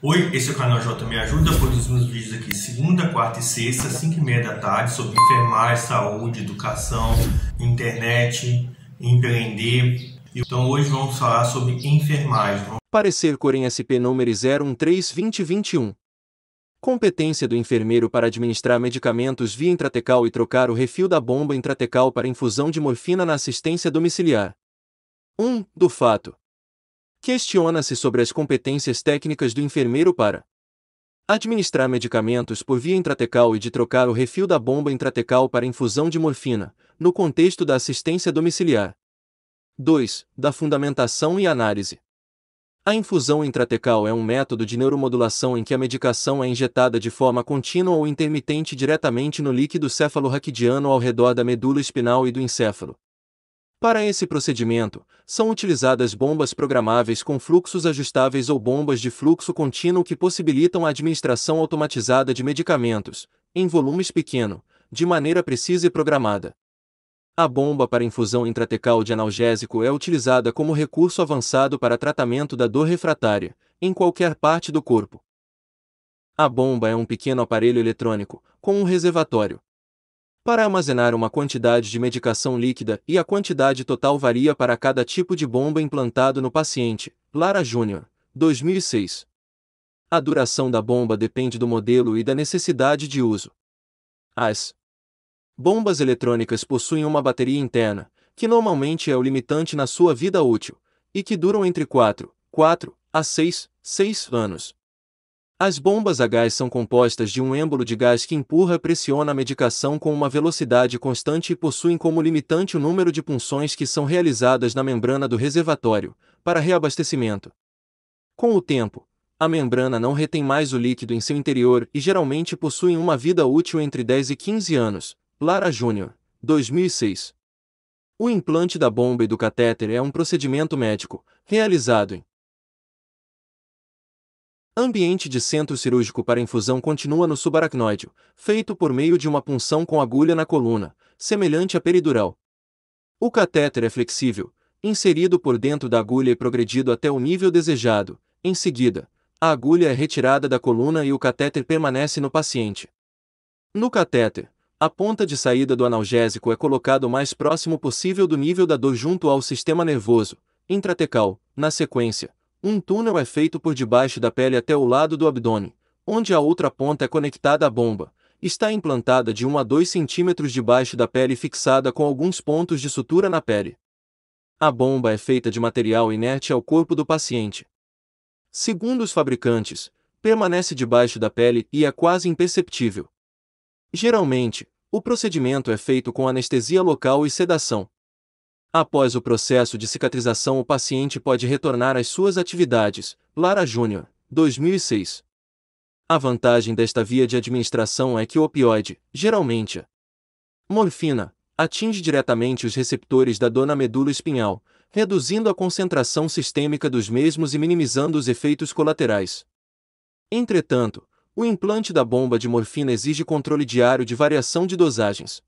Oi, esse é o canal J Me Ajuda, produzimos meus vídeos aqui segunda, quarta e sexta, 5 e meia da tarde, sobre enfermagem, saúde, educação, internet, empreender. Então hoje vamos falar sobre enfermagem. Parecer Corém SP número 013-2021. Competência do enfermeiro para administrar medicamentos via intratecal e trocar o refil da bomba intratecal para infusão de morfina na assistência domiciliar. 1. Um, do fato. Questiona-se sobre as competências técnicas do enfermeiro para administrar medicamentos por via intratecal e de trocar o refil da bomba intratecal para infusão de morfina, no contexto da assistência domiciliar. 2. Da fundamentação e análise. A infusão intratecal é um método de neuromodulação em que a medicação é injetada de forma contínua ou intermitente diretamente no líquido cefalorraquidiano ao redor da medula espinal e do encéfalo, para esse procedimento, são utilizadas bombas programáveis com fluxos ajustáveis ou bombas de fluxo contínuo que possibilitam a administração automatizada de medicamentos, em volumes pequeno, de maneira precisa e programada. A bomba para infusão intratecal de analgésico é utilizada como recurso avançado para tratamento da dor refratária, em qualquer parte do corpo. A bomba é um pequeno aparelho eletrônico, com um reservatório, para armazenar uma quantidade de medicação líquida e a quantidade total varia para cada tipo de bomba implantado no paciente. Lara Júnior, 2006. A duração da bomba depende do modelo e da necessidade de uso. As bombas eletrônicas possuem uma bateria interna, que normalmente é o limitante na sua vida útil, e que duram entre 4, 4 a 6, 6 anos. As bombas a gás são compostas de um êmbolo de gás que empurra e pressiona a medicação com uma velocidade constante e possuem como limitante o número de punções que são realizadas na membrana do reservatório, para reabastecimento. Com o tempo, a membrana não retém mais o líquido em seu interior e geralmente possuem uma vida útil entre 10 e 15 anos. Lara Júnior, 2006. O implante da bomba e do catéter é um procedimento médico, realizado em Ambiente de centro cirúrgico para infusão continua no subaracnoide, feito por meio de uma punção com agulha na coluna, semelhante à peridural. O catéter é flexível, inserido por dentro da agulha e progredido até o nível desejado. Em seguida, a agulha é retirada da coluna e o catéter permanece no paciente. No catéter, a ponta de saída do analgésico é colocada o mais próximo possível do nível da dor junto ao sistema nervoso, intratecal, na sequência, um túnel é feito por debaixo da pele até o lado do abdômen, onde a outra ponta é conectada à bomba. Está implantada de 1 a 2 centímetros debaixo da pele e fixada com alguns pontos de sutura na pele. A bomba é feita de material inerte ao corpo do paciente. Segundo os fabricantes, permanece debaixo da pele e é quase imperceptível. Geralmente, o procedimento é feito com anestesia local e sedação, Após o processo de cicatrização, o paciente pode retornar às suas atividades. Lara Júnior, 2006. A vantagem desta via de administração é que o opioide, geralmente morfina, atinge diretamente os receptores da dona medula espinhal, reduzindo a concentração sistêmica dos mesmos e minimizando os efeitos colaterais. Entretanto, o implante da bomba de morfina exige controle diário de variação de dosagens,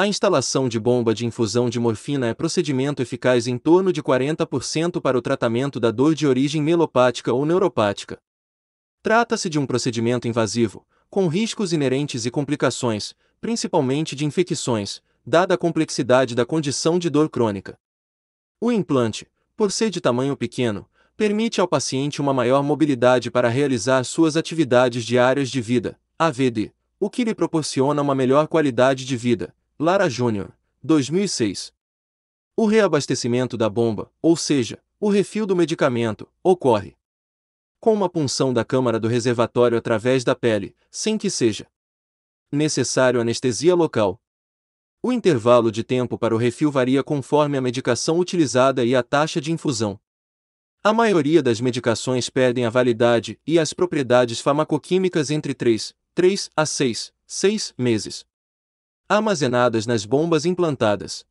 a instalação de bomba de infusão de morfina é procedimento eficaz em torno de 40% para o tratamento da dor de origem melopática ou neuropática. Trata-se de um procedimento invasivo, com riscos inerentes e complicações, principalmente de infecções, dada a complexidade da condição de dor crônica. O implante, por ser de tamanho pequeno, permite ao paciente uma maior mobilidade para realizar suas atividades diárias de vida, AVD, o que lhe proporciona uma melhor qualidade de vida Lara Júnior, 2006. O reabastecimento da bomba, ou seja, o refil do medicamento, ocorre com uma punção da câmara do reservatório através da pele, sem que seja necessário anestesia local. O intervalo de tempo para o refil varia conforme a medicação utilizada e a taxa de infusão. A maioria das medicações perdem a validade e as propriedades farmacoquímicas entre 3, 3 a 6, 6 meses armazenadas nas bombas implantadas.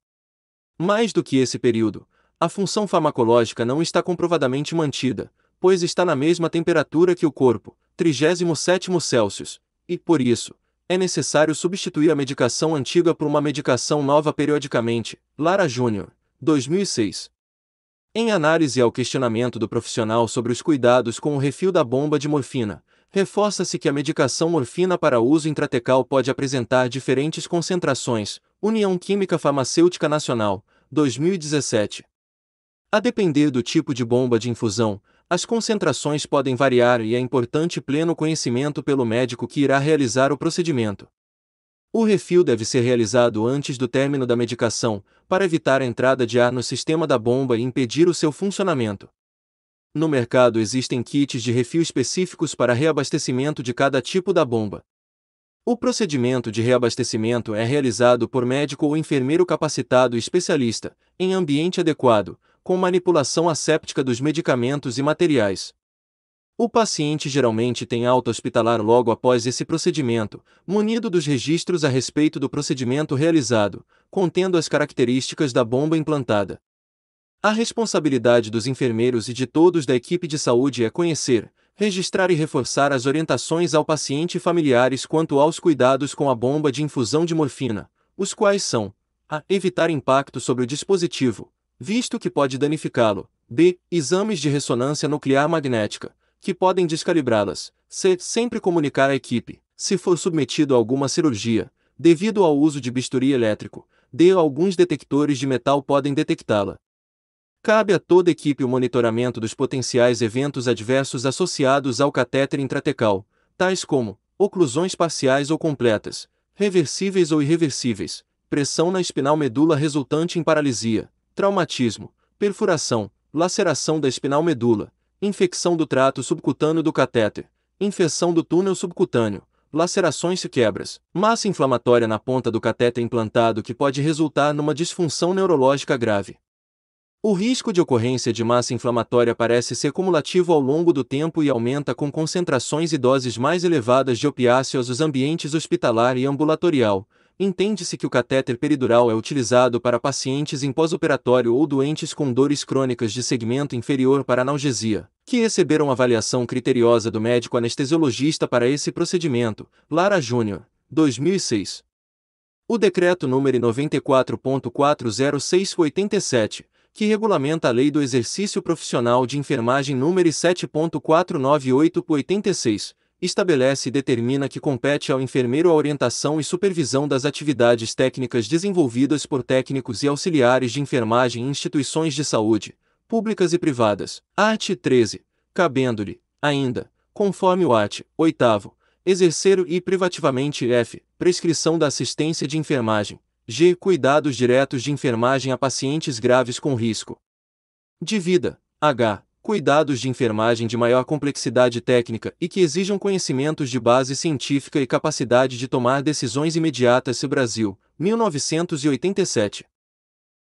Mais do que esse período, a função farmacológica não está comprovadamente mantida, pois está na mesma temperatura que o corpo, 37 Celsius, e, por isso, é necessário substituir a medicação antiga por uma medicação nova periodicamente. Lara Júnior, 2006. Em análise ao questionamento do profissional sobre os cuidados com o refil da bomba de morfina, reforça-se que a medicação morfina para uso intratecal pode apresentar diferentes concentrações, União Química Farmacêutica Nacional, 2017. A depender do tipo de bomba de infusão, as concentrações podem variar e é importante pleno conhecimento pelo médico que irá realizar o procedimento. O refil deve ser realizado antes do término da medicação, para evitar a entrada de ar no sistema da bomba e impedir o seu funcionamento. No mercado existem kits de refil específicos para reabastecimento de cada tipo da bomba. O procedimento de reabastecimento é realizado por médico ou enfermeiro capacitado e especialista, em ambiente adequado, com manipulação asséptica dos medicamentos e materiais. O paciente geralmente tem alta hospitalar logo após esse procedimento, munido dos registros a respeito do procedimento realizado, contendo as características da bomba implantada. A responsabilidade dos enfermeiros e de todos da equipe de saúde é conhecer, registrar e reforçar as orientações ao paciente e familiares quanto aos cuidados com a bomba de infusão de morfina, os quais são: a. evitar impacto sobre o dispositivo, visto que pode danificá-lo, b. exames de ressonância nuclear magnética, que podem descalibrá-las, c. sempre comunicar à equipe, se for submetido a alguma cirurgia, devido ao uso de bisturi elétrico, d. alguns detectores de metal podem detectá-la. Cabe a toda equipe o monitoramento dos potenciais eventos adversos associados ao catéter intratecal, tais como oclusões parciais ou completas, reversíveis ou irreversíveis, pressão na espinal medula resultante em paralisia, traumatismo, perfuração, laceração da espinal medula, infecção do trato subcutâneo do catéter, infecção do túnel subcutâneo, lacerações e quebras, massa inflamatória na ponta do catéter implantado que pode resultar numa disfunção neurológica grave. O risco de ocorrência de massa inflamatória parece ser cumulativo ao longo do tempo e aumenta com concentrações e doses mais elevadas de opiáceos nos ambientes hospitalar e ambulatorial. Entende-se que o catéter peridural é utilizado para pacientes em pós-operatório ou doentes com dores crônicas de segmento inferior para analgesia, que receberam avaliação criteriosa do médico anestesiologista para esse procedimento. Lara Júnior, 2006. O decreto número 94.40687 que regulamenta a Lei do Exercício Profissional de Enfermagem número 7.498/86, estabelece e determina que compete ao enfermeiro a orientação e supervisão das atividades técnicas desenvolvidas por técnicos e auxiliares de enfermagem em instituições de saúde, públicas e privadas. Art. 13. Cabendo-lhe, ainda, conforme o Art. 8 exercer e privativamente F. Prescrição da assistência de enfermagem, G. Cuidados diretos de enfermagem a pacientes graves com risco de vida. H. Cuidados de enfermagem de maior complexidade técnica e que exijam conhecimentos de base científica e capacidade de tomar decisões imediatas. Brasil, 1987.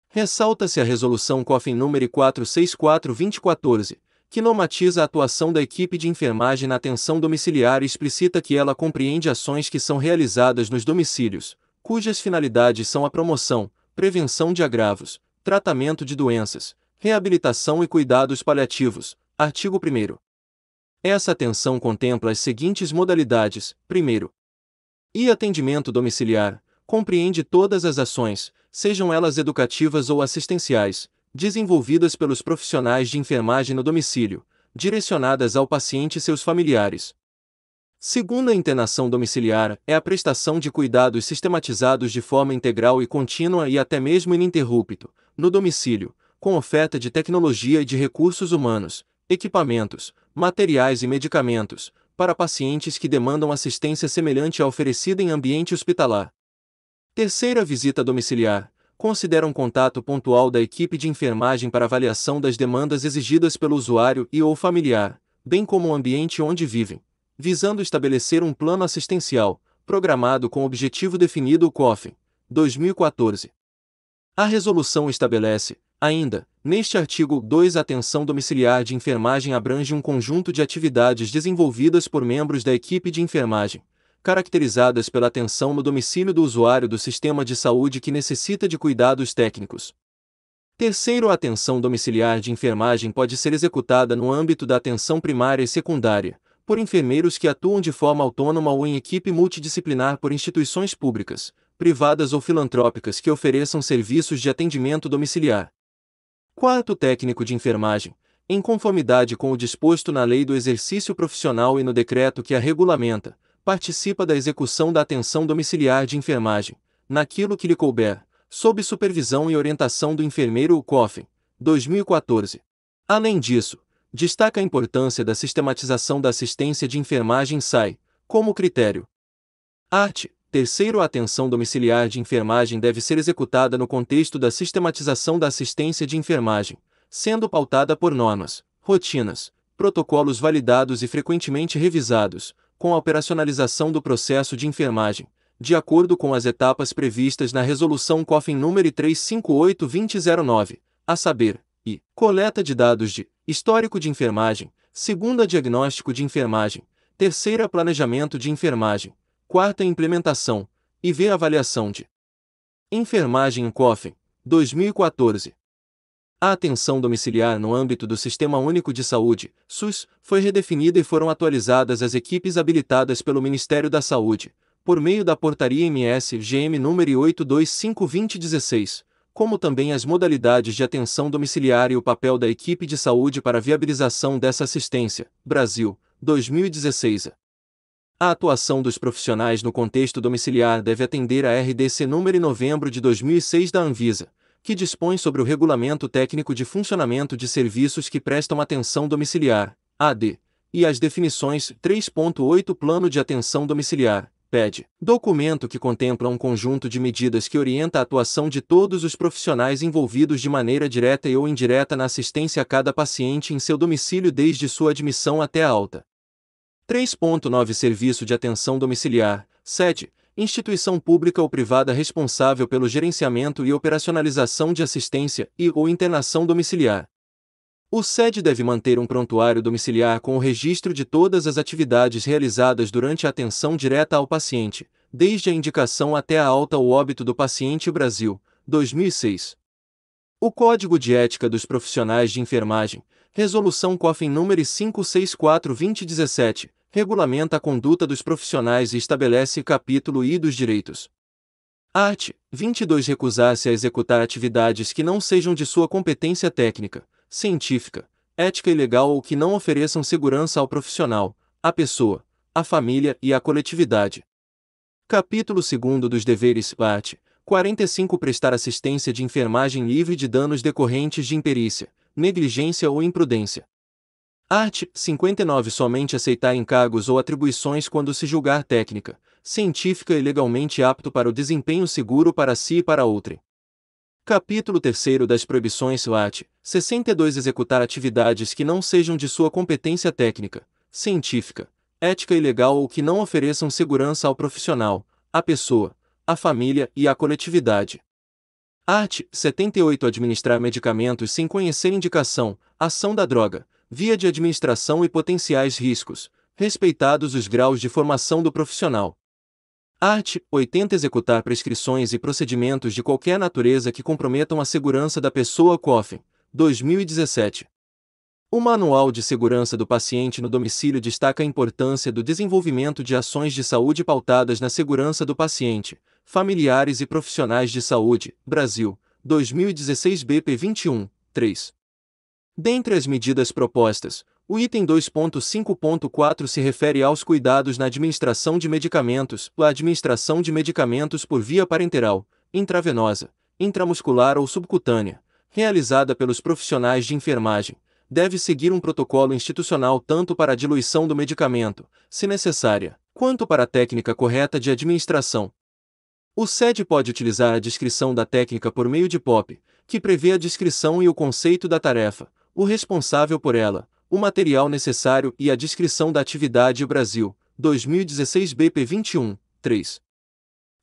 Ressalta-se a Resolução COFIN número 464-2014, que normatiza a atuação da equipe de enfermagem na atenção domiciliar e explicita que ela compreende ações que são realizadas nos domicílios, cujas finalidades são a promoção, prevenção de agravos, tratamento de doenças, reabilitação e cuidados paliativos. Artigo 1. Essa atenção contempla as seguintes modalidades: primeiro, e atendimento domiciliar, compreende todas as ações, sejam elas educativas ou assistenciais, desenvolvidas pelos profissionais de enfermagem no domicílio, direcionadas ao paciente e seus familiares, Segunda internação domiciliar é a prestação de cuidados sistematizados de forma integral e contínua e até mesmo ininterrupto, no domicílio, com oferta de tecnologia e de recursos humanos, equipamentos, materiais e medicamentos, para pacientes que demandam assistência semelhante à oferecida em ambiente hospitalar. Terceira visita domiciliar considera um contato pontual da equipe de enfermagem para avaliação das demandas exigidas pelo usuário e ou familiar, bem como o ambiente onde vivem, visando estabelecer um plano assistencial, programado com objetivo definido o COFIN, 2014. A resolução estabelece, ainda, neste artigo 2 a atenção domiciliar de enfermagem abrange um conjunto de atividades desenvolvidas por membros da equipe de enfermagem, caracterizadas pela atenção no domicílio do usuário do sistema de saúde que necessita de cuidados técnicos. Terceiro, a atenção domiciliar de enfermagem pode ser executada no âmbito da atenção primária e secundária, por enfermeiros que atuam de forma autônoma ou em equipe multidisciplinar por instituições públicas, privadas ou filantrópicas que ofereçam serviços de atendimento domiciliar. Quarto técnico de enfermagem, em conformidade com o disposto na lei do exercício profissional e no decreto que a regulamenta, participa da execução da atenção domiciliar de enfermagem, naquilo que lhe couber, sob supervisão e orientação do enfermeiro ou 2014. Além disso, destaca a importância da sistematização da assistência de enfermagem SAI, como critério. Arte. Terceiro, a atenção domiciliar de enfermagem deve ser executada no contexto da sistematização da assistência de enfermagem, sendo pautada por normas, rotinas, protocolos validados e frequentemente revisados, com a operacionalização do processo de enfermagem, de acordo com as etapas previstas na Resolução COFIN nº 358-2009, a saber, e coleta de dados de histórico de enfermagem, segunda diagnóstico de enfermagem, terceira planejamento de enfermagem, quarta implementação e ver avaliação de enfermagem em COFEN, 2014. A atenção domiciliar no âmbito do Sistema Único de Saúde, SUS, foi redefinida e foram atualizadas as equipes habilitadas pelo Ministério da Saúde, por meio da Portaria MS-GM nº 825-2016, como também as modalidades de atenção domiciliar e o papel da equipe de saúde para a viabilização dessa assistência. Brasil, 2016. A atuação dos profissionais no contexto domiciliar deve atender a RDC número em novembro de 2006 da Anvisa, que dispõe sobre o Regulamento Técnico de Funcionamento de Serviços que Prestam Atenção Domiciliar, AD, e as definições 3.8 Plano de Atenção Domiciliar, PED, documento que contempla um conjunto de medidas que orienta a atuação de todos os profissionais envolvidos de maneira direta e ou indireta na assistência a cada paciente em seu domicílio desde sua admissão até a alta. 3.9 Serviço de Atenção Domiciliar, 7. Instituição pública ou privada responsável pelo gerenciamento e operacionalização de assistência e ou internação domiciliar. O SED deve manter um prontuário domiciliar com o registro de todas as atividades realizadas durante a atenção direta ao paciente, desde a indicação até a alta ou óbito do paciente Brasil, 2006. O Código de Ética dos Profissionais de Enfermagem, Resolução COFEN número 564-2017, regulamenta a conduta dos profissionais e estabelece capítulo I dos direitos. Art. 22 Recusar-se a executar atividades que não sejam de sua competência técnica científica, ética e legal ou que não ofereçam segurança ao profissional, à pessoa, à família e à coletividade. Capítulo 2 dos deveres parte 45 prestar assistência de enfermagem livre de danos decorrentes de imperícia, negligência ou imprudência. Art. 59 somente aceitar encargos ou atribuições quando se julgar técnica, científica e legalmente apto para o desempenho seguro para si e para outrem. Capítulo 3 das Proibições SWAT 62 Executar atividades que não sejam de sua competência técnica, científica, ética e legal ou que não ofereçam segurança ao profissional, à pessoa, à família e à coletividade. Art. 78 Administrar medicamentos sem conhecer indicação, ação da droga, via de administração e potenciais riscos, respeitados os graus de formação do profissional. Art. 80 Executar prescrições e procedimentos de qualquer natureza que comprometam a segurança da pessoa COFIN, 2017. O Manual de Segurança do Paciente no Domicílio destaca a importância do desenvolvimento de ações de saúde pautadas na segurança do paciente, familiares e profissionais de saúde, Brasil, 2016 BP 21, 3. Dentre as medidas propostas, o item 2.5.4 se refere aos cuidados na administração de medicamentos, a administração de medicamentos por via parenteral, intravenosa, intramuscular ou subcutânea, realizada pelos profissionais de enfermagem, deve seguir um protocolo institucional tanto para a diluição do medicamento, se necessária, quanto para a técnica correta de administração. O SED pode utilizar a descrição da técnica por meio de POP, que prevê a descrição e o conceito da tarefa, o responsável por ela, o material necessário e a descrição da atividade Brasil, 2016 BP 21, 3.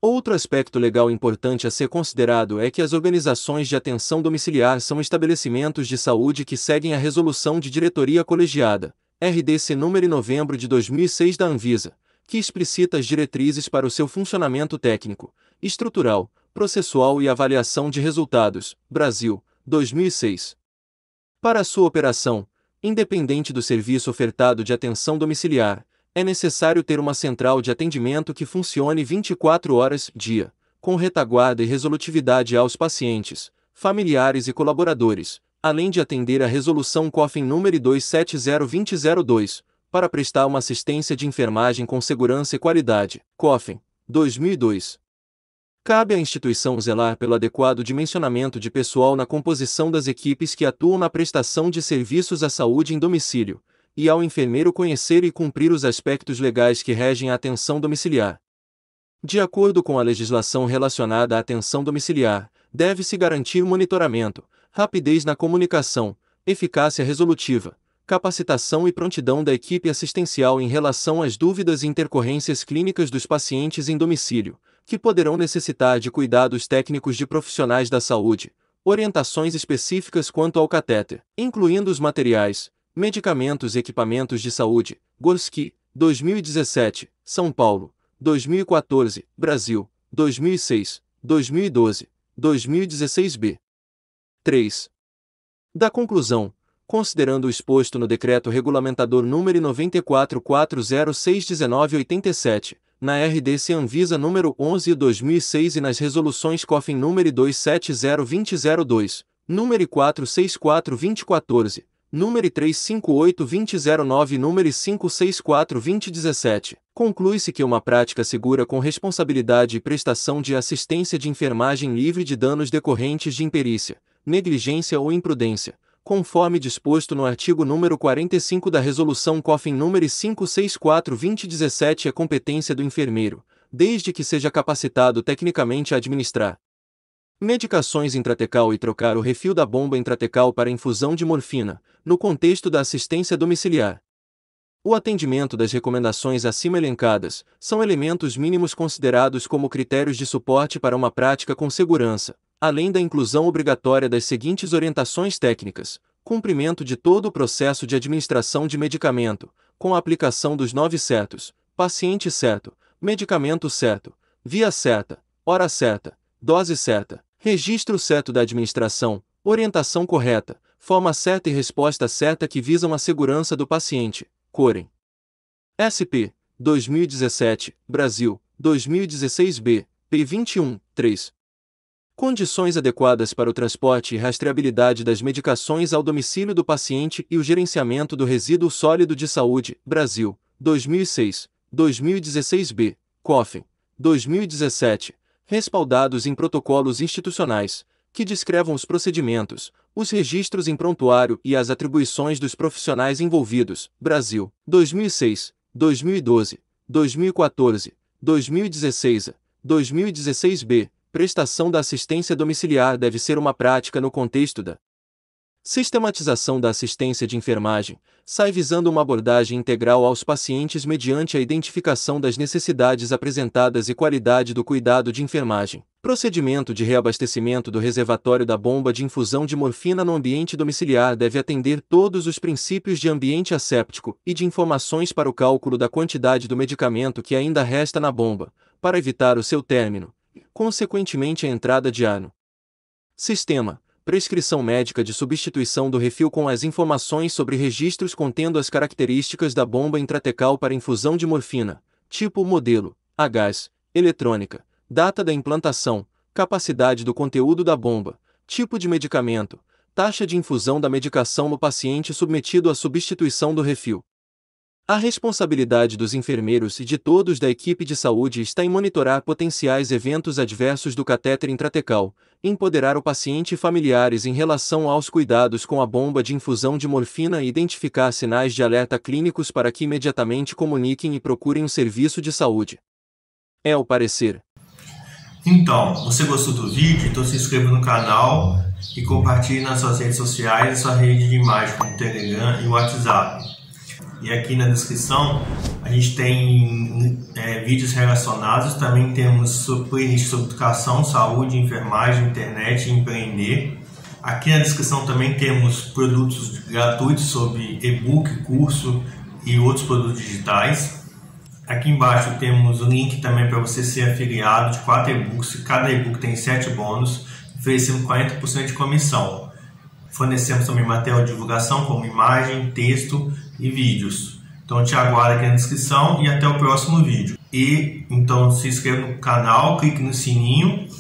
Outro aspecto legal importante a ser considerado é que as organizações de atenção domiciliar são estabelecimentos de saúde que seguem a resolução de diretoria colegiada, RDC número novembro de 2006 da Anvisa, que explicita as diretrizes para o seu funcionamento técnico, estrutural, processual e avaliação de resultados, Brasil, 2006. Para sua operação, Independente do serviço ofertado de atenção domiciliar, é necessário ter uma central de atendimento que funcione 24 horas dia, com retaguarda e resolutividade aos pacientes, familiares e colaboradores, além de atender à resolução COFIN número 270202, para prestar uma assistência de enfermagem com segurança e qualidade. COFIN 2002. Cabe à instituição zelar pelo adequado dimensionamento de pessoal na composição das equipes que atuam na prestação de serviços à saúde em domicílio, e ao enfermeiro conhecer e cumprir os aspectos legais que regem a atenção domiciliar. De acordo com a legislação relacionada à atenção domiciliar, deve-se garantir monitoramento, rapidez na comunicação, eficácia resolutiva, capacitação e prontidão da equipe assistencial em relação às dúvidas e intercorrências clínicas dos pacientes em domicílio que poderão necessitar de cuidados técnicos de profissionais da saúde, orientações específicas quanto ao catéter, incluindo os materiais, medicamentos e equipamentos de saúde, Gorski, 2017, São Paulo, 2014, Brasil, 2006, 2012, 2016b. 3. Da conclusão, considerando o exposto no Decreto Regulamentador número 94.406.1987 na RDC Anvisa número 11/2006 e nas resoluções COFIN número 270/2002, número 464/2014, número 358-2009 e número 564-2017. Conclui-se que uma prática segura com responsabilidade e prestação de assistência de enfermagem livre de danos decorrentes de imperícia, negligência ou imprudência, conforme disposto no artigo número 45 da Resolução COFIN número 564/2017 é competência do enfermeiro, desde que seja capacitado tecnicamente a administrar medicações intratecal e trocar o refil da bomba intratecal para infusão de morfina, no contexto da assistência domiciliar. O atendimento das recomendações acima elencadas são elementos mínimos considerados como critérios de suporte para uma prática com segurança, além da inclusão obrigatória das seguintes orientações técnicas: cumprimento de todo o processo de administração de medicamento, com a aplicação dos nove setos, paciente certo, medicamento certo, via certa, hora certa, dose certa, registro certo da administração, orientação correta, forma certa e resposta certa que visam a segurança do paciente. Corem. SP 2017, Brasil, 2016B, P21, 3 condições adequadas para o transporte e rastreabilidade das medicações ao domicílio do paciente e o gerenciamento do resíduo sólido de saúde, Brasil, 2006, 2016b, COFEN, 2017, respaldados em protocolos institucionais, que descrevam os procedimentos, os registros em prontuário e as atribuições dos profissionais envolvidos, Brasil, 2006, 2012, 2014, 2016, 2016b, prestação da assistência domiciliar deve ser uma prática no contexto da sistematização da assistência de enfermagem, sai visando uma abordagem integral aos pacientes mediante a identificação das necessidades apresentadas e qualidade do cuidado de enfermagem. Procedimento de reabastecimento do reservatório da bomba de infusão de morfina no ambiente domiciliar deve atender todos os princípios de ambiente asséptico e de informações para o cálculo da quantidade do medicamento que ainda resta na bomba, para evitar o seu término, consequentemente a entrada de ano. Sistema: Prescrição médica de substituição do refil com as informações sobre registros contendo as características da bomba intratecal para infusão de morfina, tipo modelo, a gás, eletrônica, data da implantação, capacidade do conteúdo da bomba, tipo de medicamento, taxa de infusão da medicação no paciente submetido à substituição do refil. A responsabilidade dos enfermeiros e de todos da equipe de saúde está em monitorar potenciais eventos adversos do catéter intratecal, empoderar o paciente e familiares em relação aos cuidados com a bomba de infusão de morfina e identificar sinais de alerta clínicos para que imediatamente comuniquem e procurem o um serviço de saúde. É o parecer. Então, você gostou do vídeo? Então se inscreva no canal e compartilhe nas suas redes sociais e sua rede de imagem como Telegram e WhatsApp e aqui na descrição a gente tem é, vídeos relacionados. Também temos playlist sobre educação, saúde, enfermagem, internet e empreender. Aqui na descrição também temos produtos gratuitos sobre e-book, curso e outros produtos digitais. Aqui embaixo temos o link também para você ser afiliado de quatro e-books. Cada e-book tem sete bônus, oferecendo 40% de comissão. Fornecemos também material de divulgação como imagem, texto e vídeos. Então eu te aguardo aqui na descrição e até o próximo vídeo. E então se inscreva no canal, clique no sininho